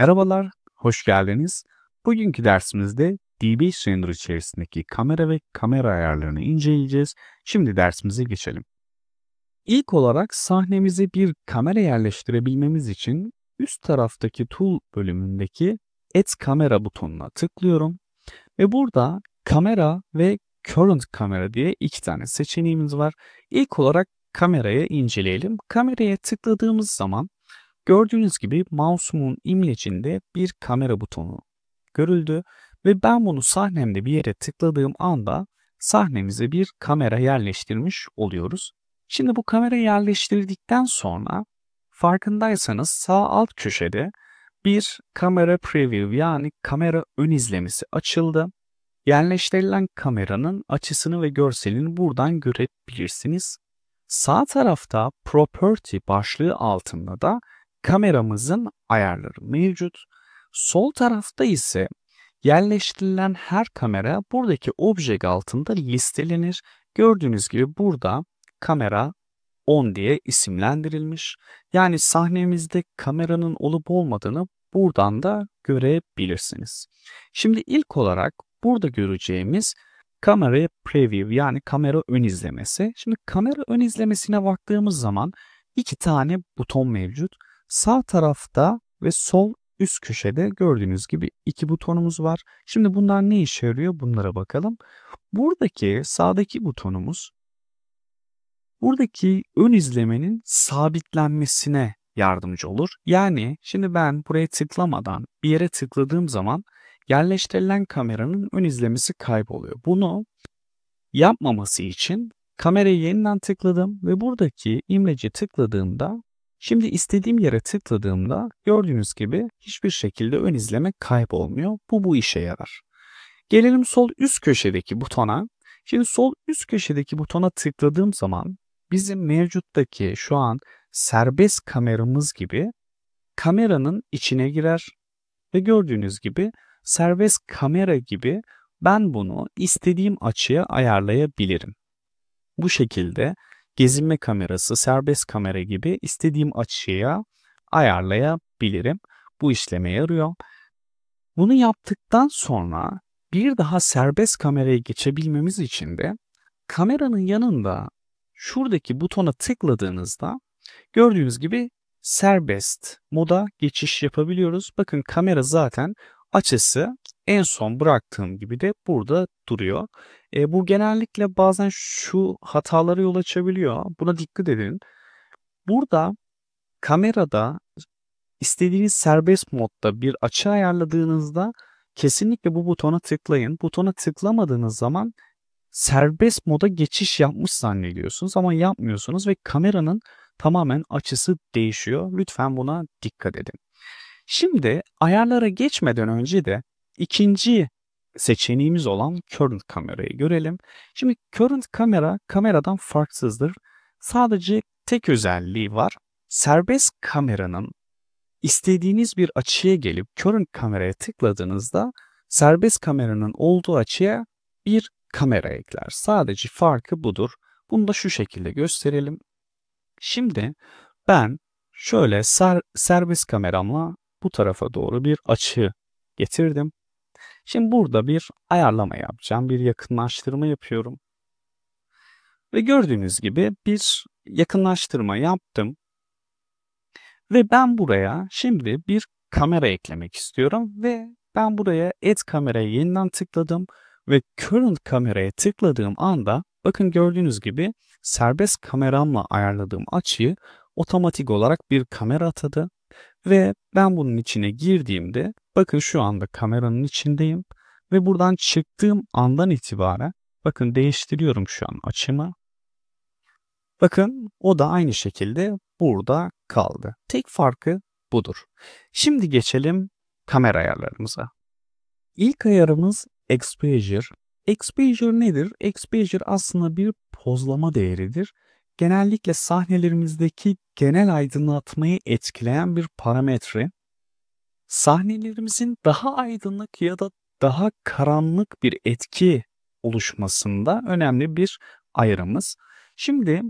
Merhabalar, hoş geldiniz. Bugünkü dersimizde DB Sender içerisindeki kamera ve kamera ayarlarını inceleyeceğiz. Şimdi dersimize geçelim. İlk olarak sahnemize bir kamera yerleştirebilmemiz için üst taraftaki Tool bölümündeki Add Camera butonuna tıklıyorum. Ve burada kamera ve Current Camera diye iki tane seçeneğimiz var. İlk olarak kamerayı inceleyelim. Kameraya tıkladığımız zaman Gördüğünüz gibi mouse'umun imlecinde bir kamera butonu görüldü ve ben bunu sahnemde bir yere tıkladığım anda sahnemize bir kamera yerleştirmiş oluyoruz. Şimdi bu kamera yerleştirdikten sonra farkındaysanız sağ alt köşede bir kamera preview yani kamera ön izlemesi açıldı. Yerleştirilen kameranın açısını ve görselini buradan görebilirsiniz. Sağ tarafta Property başlığı altında da kameramızın ayarları mevcut. Sol tarafta ise yerleştirilen her kamera buradaki obje altında listelenir. Gördüğünüz gibi burada kamera 10 diye isimlendirilmiş. Yani sahnemizde kameranın olup olmadığını buradan da görebilirsiniz. Şimdi ilk olarak burada göreceğimiz kamera preview yani kamera ön izlemesi. Şimdi kamera ön izlemesine baktığımız zaman iki tane buton mevcut. Sağ tarafta ve sol üst köşede gördüğünüz gibi iki butonumuz var. Şimdi bunlar ne işe yarıyor bunlara bakalım. Buradaki sağdaki butonumuz buradaki ön izlemenin sabitlenmesine yardımcı olur. Yani şimdi ben buraya tıklamadan bir yere tıkladığım zaman yerleştirilen kameranın ön izlemesi kayboluyor. Bunu yapmaması için kamerayı yeniden tıkladım ve buradaki imleci tıkladığımda Şimdi istediğim yere tıkladığımda gördüğünüz gibi hiçbir şekilde ön izleme kaybolmuyor. Bu bu işe yarar. Gelelim sol üst köşedeki butona. Şimdi sol üst köşedeki butona tıkladığım zaman bizim mevcuttaki şu an serbest kameramız gibi kameranın içine girer ve gördüğünüz gibi serbest kamera gibi ben bunu istediğim açıya ayarlayabilirim. Bu şekilde gezinme kamerası, serbest kamera gibi istediğim açıya ayarlayabilirim. Bu işleme yarıyor. Bunu yaptıktan sonra bir daha serbest kameraya geçebilmemiz için de kameranın yanında şuradaki butona tıkladığınızda gördüğünüz gibi serbest moda geçiş yapabiliyoruz. Bakın kamera zaten açısı en son bıraktığım gibi de burada duruyor. E, bu genellikle bazen şu hataları yol açabiliyor. Buna dikkat edin. Burada kamerada istediğiniz serbest modda bir açı ayarladığınızda kesinlikle bu butona tıklayın. Butona tıklamadığınız zaman serbest moda geçiş yapmış zannediyorsunuz ama yapmıyorsunuz ve kameranın tamamen açısı değişiyor. Lütfen buna dikkat edin. Şimdi ayarlara geçmeden önce de ikinci seçeneğimiz olan current kamerayı görelim. Şimdi current kamera kameradan farksızdır. Sadece tek özelliği var. Serbest kameranın istediğiniz bir açıya gelip current kameraya tıkladığınızda serbest kameranın olduğu açıya bir kamera ekler. Sadece farkı budur. Bunu da şu şekilde gösterelim. Şimdi ben şöyle ser, serbest kameramla bu tarafa doğru bir açı getirdim. Şimdi burada bir ayarlama yapacağım. Bir yakınlaştırma yapıyorum. Ve gördüğünüz gibi bir yakınlaştırma yaptım. Ve ben buraya şimdi bir kamera eklemek istiyorum ve ben buraya et kameraya yeniden tıkladım ve current kameraya tıkladığım anda bakın gördüğünüz gibi serbest kameramla ayarladığım açıyı otomatik olarak bir kamera atadı ve ben bunun içine girdiğimde bakın şu anda kameranın içindeyim ve buradan çıktığım andan itibaren bakın değiştiriyorum şu an açımı. Bakın o da aynı şekilde burada kaldı. Tek farkı budur. Şimdi geçelim kamera ayarlarımıza. İlk ayarımız exposure. Exposure nedir? Exposure aslında bir pozlama değeridir genellikle sahnelerimizdeki genel aydınlatmayı etkileyen bir parametre. Sahnelerimizin daha aydınlık ya da daha karanlık bir etki oluşmasında önemli bir ayrımız. Şimdi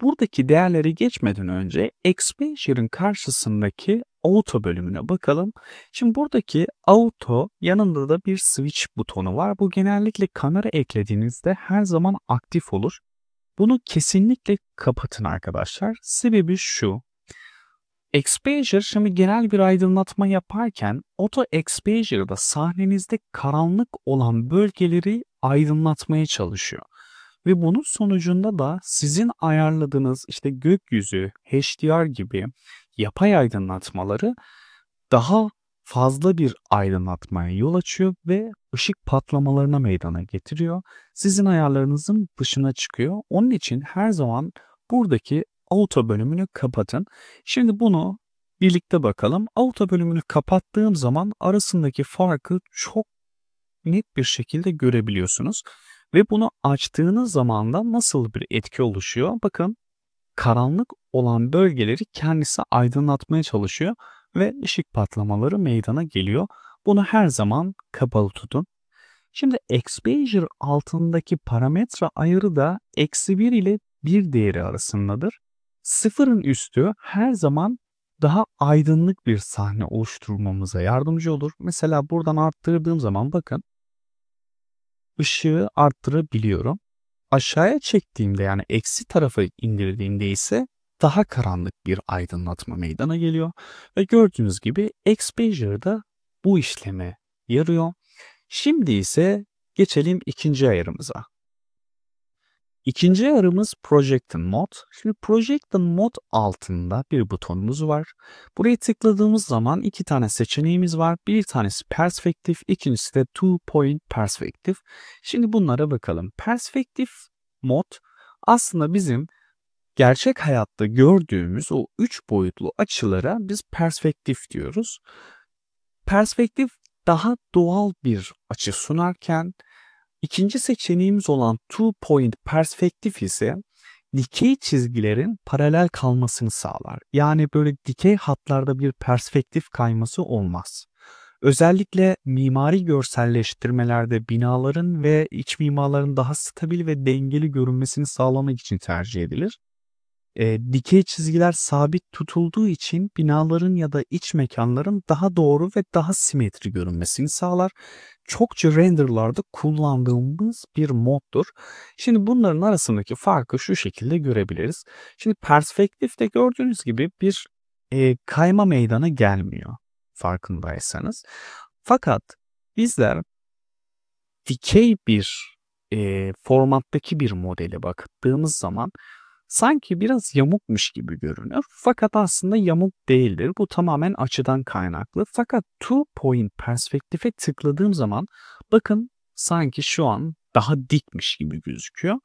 buradaki değerleri geçmeden önce exposure'ın karşısındaki auto bölümüne bakalım. Şimdi buradaki auto yanında da bir switch butonu var. Bu genellikle kamera eklediğinizde her zaman aktif olur. Bunu kesinlikle kapatın arkadaşlar. Sebebi şu. Exposure şimdi genel bir aydınlatma yaparken Auto Exposure'da sahnenizde karanlık olan bölgeleri aydınlatmaya çalışıyor. Ve bunun sonucunda da sizin ayarladığınız işte gökyüzü, HDR gibi yapay aydınlatmaları daha fazla bir aydınlatmaya yol açıyor ve ışık patlamalarına meydana getiriyor. Sizin ayarlarınızın dışına çıkıyor. Onun için her zaman buradaki auto bölümünü kapatın. Şimdi bunu birlikte bakalım. Auto bölümünü kapattığım zaman arasındaki farkı çok net bir şekilde görebiliyorsunuz. Ve bunu açtığınız zaman da nasıl bir etki oluşuyor? Bakın karanlık olan bölgeleri kendisi aydınlatmaya çalışıyor ve ışık patlamaları meydana geliyor. Bunu her zaman kapalı tutun. Şimdi exposure altındaki parametre ayarı da eksi 1 ile 1 değeri arasındadır. Sıfırın üstü her zaman daha aydınlık bir sahne oluşturmamıza yardımcı olur. Mesela buradan arttırdığım zaman bakın ışığı arttırabiliyorum. Aşağıya çektiğimde yani eksi tarafa indirdiğimde ise daha karanlık bir aydınlatma meydana geliyor. Ve gördüğünüz gibi Exposure'da bu işleme yarıyor. Şimdi ise geçelim ikinci ayarımıza. İkinci ayarımız Projection Mode. Şimdi Projection Mode altında bir butonumuz var. Buraya tıkladığımız zaman iki tane seçeneğimiz var. Bir tanesi Perspective, ikincisi de Two Point Perspective. Şimdi bunlara bakalım. Perspective Mode aslında bizim gerçek hayatta gördüğümüz o üç boyutlu açılara biz perspektif diyoruz. Perspektif daha doğal bir açı sunarken ikinci seçeneğimiz olan two point perspektif ise dikey çizgilerin paralel kalmasını sağlar. Yani böyle dikey hatlarda bir perspektif kayması olmaz. Özellikle mimari görselleştirmelerde binaların ve iç mimaların daha stabil ve dengeli görünmesini sağlamak için tercih edilir e, dikey çizgiler sabit tutulduğu için binaların ya da iç mekanların daha doğru ve daha simetri görünmesini sağlar. Çokça renderlarda kullandığımız bir moddur. Şimdi bunların arasındaki farkı şu şekilde görebiliriz. Şimdi perspektifte gördüğünüz gibi bir e, kayma meydana gelmiyor farkındaysanız. Fakat bizler dikey bir e, formattaki bir modele baktığımız zaman sanki biraz yamukmuş gibi görünür. Fakat aslında yamuk değildir. Bu tamamen açıdan kaynaklı. Fakat two point perspektife tıkladığım zaman bakın sanki şu an daha dikmiş gibi gözüküyor.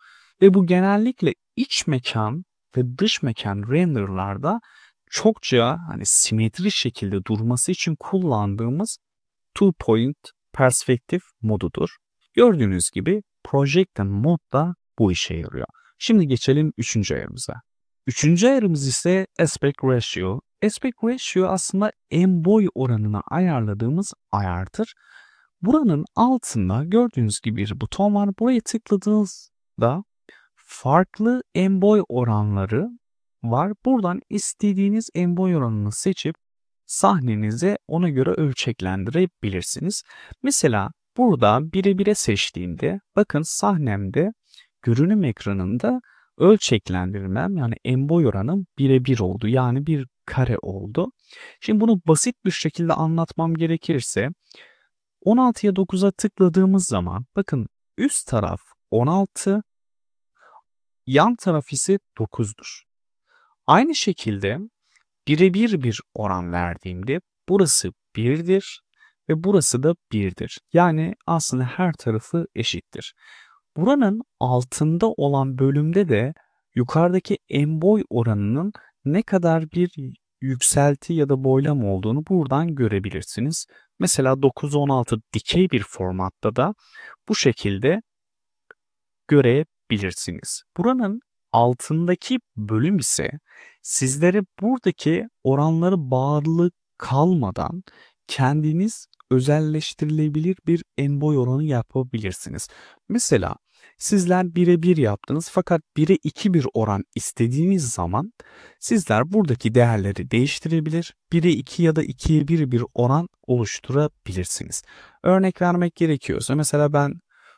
Ve bu genellikle iç mekan ve dış mekan renderlarda çokça hani simetri şekilde durması için kullandığımız two point perspektif modudur. Gördüğünüz gibi Project and Mode da bu işe yarıyor. Şimdi geçelim üçüncü ayarımıza. Üçüncü ayarımız ise aspect ratio. Aspect ratio aslında en boy oranına ayarladığımız ayardır. Buranın altında gördüğünüz gibi bir buton var. Buraya tıkladığınızda farklı en boy oranları var. Buradan istediğiniz en boy oranını seçip sahnenize ona göre ölçeklendirebilirsiniz. Mesela burada bire bire seçtiğimde bakın sahnemde görünüm ekranında ölçeklendirmem yani en boy oranım birebir oldu. Yani bir kare oldu. Şimdi bunu basit bir şekilde anlatmam gerekirse 16'ya 9'a tıkladığımız zaman bakın üst taraf 16 yan taraf ise 9'dur. Aynı şekilde birebir bir oran verdiğimde burası 1'dir ve burası da 1'dir. Yani aslında her tarafı eşittir. Buranın altında olan bölümde de yukarıdaki en boy oranının ne kadar bir yükselti ya da boylam olduğunu buradan görebilirsiniz. Mesela 9-16 dikey bir formatta da bu şekilde görebilirsiniz. Buranın altındaki bölüm ise sizlere buradaki oranları bağlı kalmadan kendiniz özelleştirilebilir bir en-boy oranı yapabilirsiniz. Mesela sizler 1'e 1 yaptınız fakat 1'e 2 bir oran istediğiniz zaman sizler buradaki değerleri değiştirebilir, 1'e 2 ya da 2'ye 1 bir oran oluşturabilirsiniz. Örnek vermek gerekiyorsa mesela ben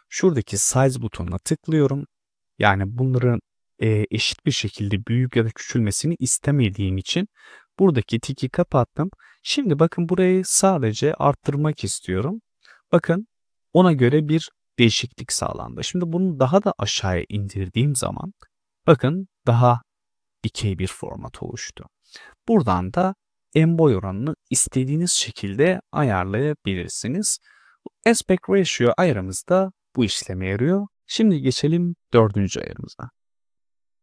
şuradaki size butonuna tıklıyorum. Yani bunların eşit bir şekilde büyük ya da küçülmesini istemediğim için Buradaki tiki kapattım. Şimdi bakın burayı sadece arttırmak istiyorum. Bakın ona göre bir değişiklik sağlandı. Şimdi bunu daha da aşağıya indirdiğim zaman bakın daha dikey bir format oluştu. Buradan da en boy oranını istediğiniz şekilde ayarlayabilirsiniz. Aspect Ratio ayarımız da bu işleme yarıyor. Şimdi geçelim dördüncü ayarımıza.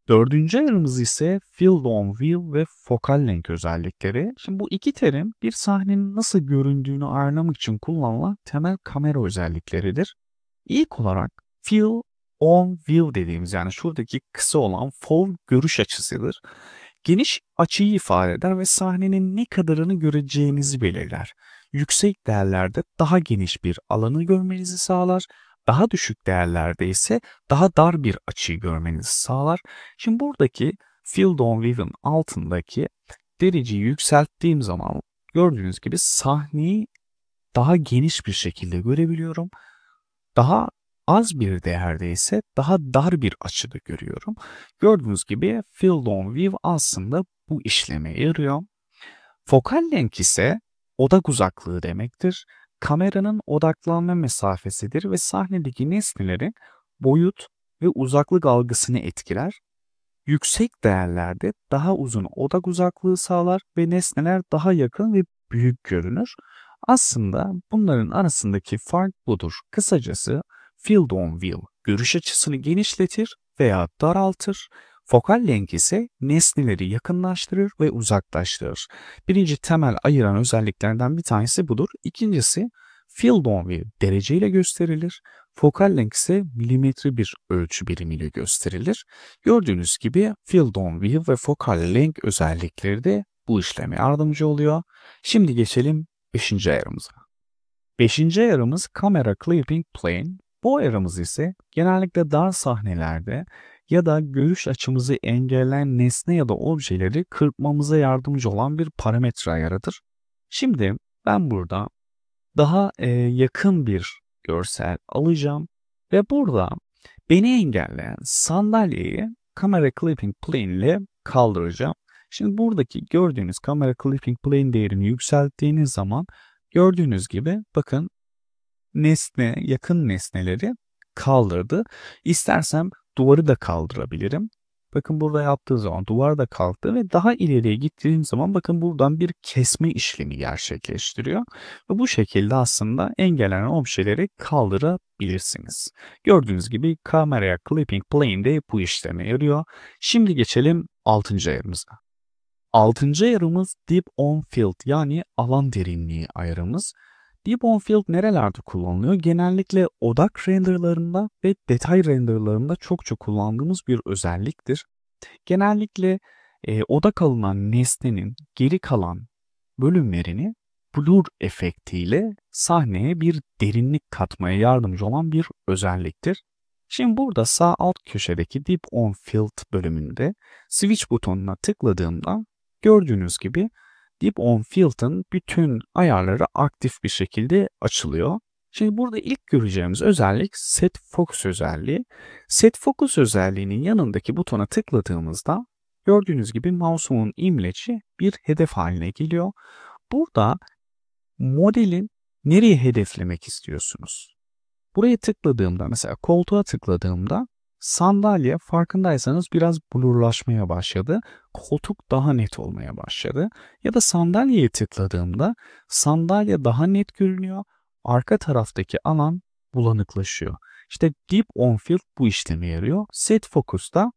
Dördüncü ayrımız ise field on View ve focal length özellikleri. Şimdi bu iki terim bir sahnenin nasıl göründüğünü ayarlamak için kullanılan temel kamera özellikleridir. İlk olarak field on View dediğimiz yani şuradaki kısa olan fold görüş açısıdır. Geniş açıyı ifade eder ve sahnenin ne kadarını göreceğinizi belirler. Yüksek değerlerde daha geniş bir alanı görmenizi sağlar daha düşük değerlerde ise daha dar bir açıyı görmenizi sağlar. Şimdi buradaki Field on View'un altındaki dereceyi yükselttiğim zaman gördüğünüz gibi sahneyi daha geniş bir şekilde görebiliyorum. Daha az bir değerde ise daha dar bir açıda görüyorum. Gördüğünüz gibi Field on View aslında bu işleme yarıyor. Fokal lenk ise odak uzaklığı demektir kameranın odaklanma mesafesidir ve sahnedeki nesnelerin boyut ve uzaklık algısını etkiler. Yüksek değerlerde daha uzun odak uzaklığı sağlar ve nesneler daha yakın ve büyük görünür. Aslında bunların arasındaki fark budur. Kısacası field on view görüş açısını genişletir veya daraltır Fokal lenk ise nesneleri yakınlaştırır ve uzaklaştırır. Birinci temel ayıran özelliklerden bir tanesi budur. İkincisi field View dereceyle gösterilir. Fokal lenk ise milimetre bir ölçü birimiyle gösterilir. Gördüğünüz gibi field View ve fokal lenk özellikleri de bu işleme yardımcı oluyor. Şimdi geçelim 5. ayarımıza. 5. ayarımız kamera clipping plane. Bu ayarımız ise genellikle dar sahnelerde ya da görüş açımızı engelleyen nesne ya da objeleri kırpmamıza yardımcı olan bir parametre ayarıdır. Şimdi ben burada daha e, yakın bir görsel alacağım ve burada beni engelleyen sandalyeyi kamera clipping plane ile kaldıracağım. Şimdi buradaki gördüğünüz kamera clipping plane değerini yükselttiğiniz zaman gördüğünüz gibi bakın nesne yakın nesneleri kaldırdı. İstersem duvarı da kaldırabilirim. Bakın burada yaptığı zaman duvar da kalktı ve daha ileriye gittiğim zaman bakın buradan bir kesme işlemi gerçekleştiriyor. Ve bu şekilde aslında engellenen objeleri kaldırabilirsiniz. Gördüğünüz gibi kameraya clipping plane de bu işleme yarıyor. Şimdi geçelim 6. ayarımıza. 6. ayarımız deep on field yani alan derinliği ayarımız. Deep on Field nerelerde kullanılıyor? Genellikle odak renderlarında ve detay renderlarında çok çok kullandığımız bir özelliktir. Genellikle e, odak alınan nesnenin geri kalan bölümlerini blur efektiyle sahneye bir derinlik katmaya yardımcı olan bir özelliktir. Şimdi burada sağ alt köşedeki Deep on Field bölümünde Switch butonuna tıkladığımda gördüğünüz gibi deyip on field'ın bütün ayarları aktif bir şekilde açılıyor. Şimdi burada ilk göreceğimiz özellik set focus özelliği. Set focus özelliğinin yanındaki butona tıkladığımızda gördüğünüz gibi mouse'un imleci bir hedef haline geliyor. Burada modelin nereye hedeflemek istiyorsunuz? Buraya tıkladığımda mesela koltuğa tıkladığımda Sandalye farkındaysanız biraz blurlaşmaya başladı. Koltuk daha net olmaya başladı. Ya da sandalyeye tıkladığımda sandalye daha net görünüyor. Arka taraftaki alan bulanıklaşıyor. İşte Deep On Field bu işlemi yarıyor. Set Focus'ta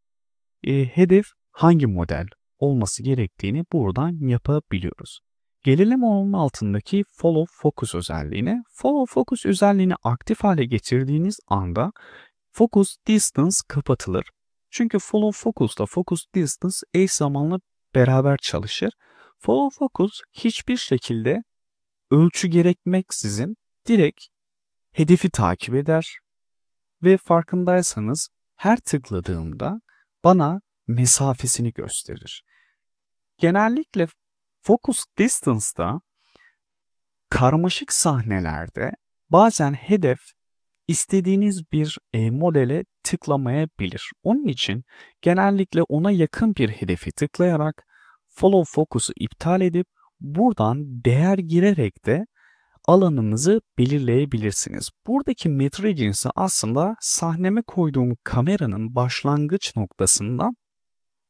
e, hedef hangi model olması gerektiğini buradan yapabiliyoruz. Gelelim onun altındaki Follow Focus özelliğine. Follow Focus özelliğini aktif hale getirdiğiniz anda Focus distance kapatılır. Çünkü follow focus da focus distance eş zamanlı beraber çalışır. Follow focus hiçbir şekilde ölçü gerekmeksizin direkt hedefi takip eder ve farkındaysanız her tıkladığımda bana mesafesini gösterir. Genellikle focus distance'da karmaşık sahnelerde bazen hedef istediğiniz bir e, modele tıklamayabilir. Onun için genellikle ona yakın bir hedefi tıklayarak follow focus'u iptal edip buradan değer girerek de alanınızı belirleyebilirsiniz. Buradaki metre cinsi aslında sahneme koyduğum kameranın başlangıç noktasından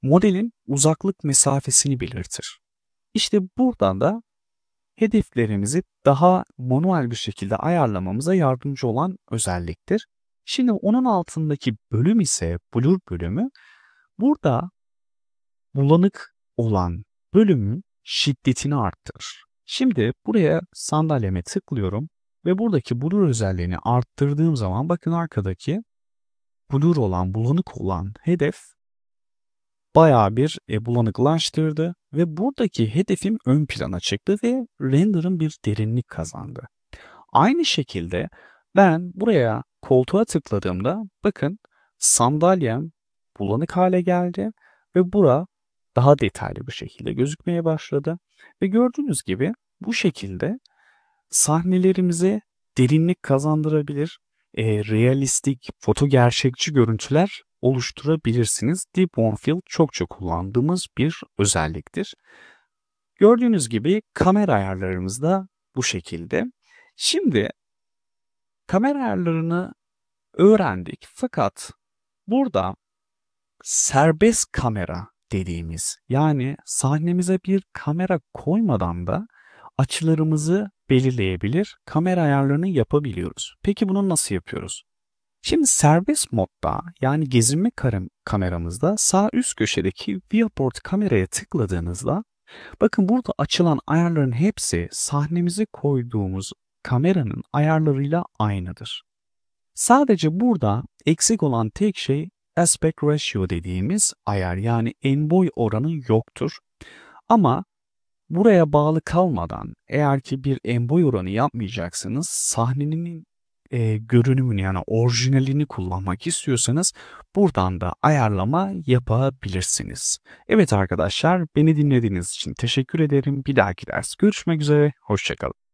modelin uzaklık mesafesini belirtir. İşte buradan da hedeflerimizi daha manuel bir şekilde ayarlamamıza yardımcı olan özelliktir. Şimdi onun altındaki bölüm ise blur bölümü. Burada bulanık olan bölümün şiddetini arttırır. Şimdi buraya sandalyeme tıklıyorum ve buradaki blur özelliğini arttırdığım zaman bakın arkadaki blur olan, bulanık olan hedef bayağı bir e, bulanıklaştırdı ve buradaki hedefim ön plana çıktı ve render'ın bir derinlik kazandı. Aynı şekilde ben buraya koltuğa tıkladığımda bakın sandalyem bulanık hale geldi ve bura daha detaylı bir şekilde gözükmeye başladı. Ve gördüğünüz gibi bu şekilde sahnelerimize derinlik kazandırabilir, e, realistik, foto gerçekçi görüntüler oluşturabilirsiniz. Deep on fill çok çok kullandığımız bir özelliktir. Gördüğünüz gibi kamera ayarlarımız da bu şekilde. Şimdi kamera ayarlarını öğrendik fakat burada serbest kamera dediğimiz yani sahnemize bir kamera koymadan da açılarımızı belirleyebilir, kamera ayarlarını yapabiliyoruz. Peki bunu nasıl yapıyoruz? Şimdi serbest modda yani gezinme kameramızda sağ üst köşedeki viewport kameraya tıkladığınızda bakın burada açılan ayarların hepsi sahnemizi koyduğumuz kameranın ayarlarıyla aynıdır. Sadece burada eksik olan tek şey aspect ratio dediğimiz ayar yani en boy oranı yoktur. Ama buraya bağlı kalmadan eğer ki bir en boy oranı yapmayacaksınız sahnenin e, görünümünü yani orijinalini kullanmak istiyorsanız buradan da ayarlama yapabilirsiniz. Evet arkadaşlar beni dinlediğiniz için teşekkür ederim. Bir dahaki ders görüşmek üzere. Hoşçakalın.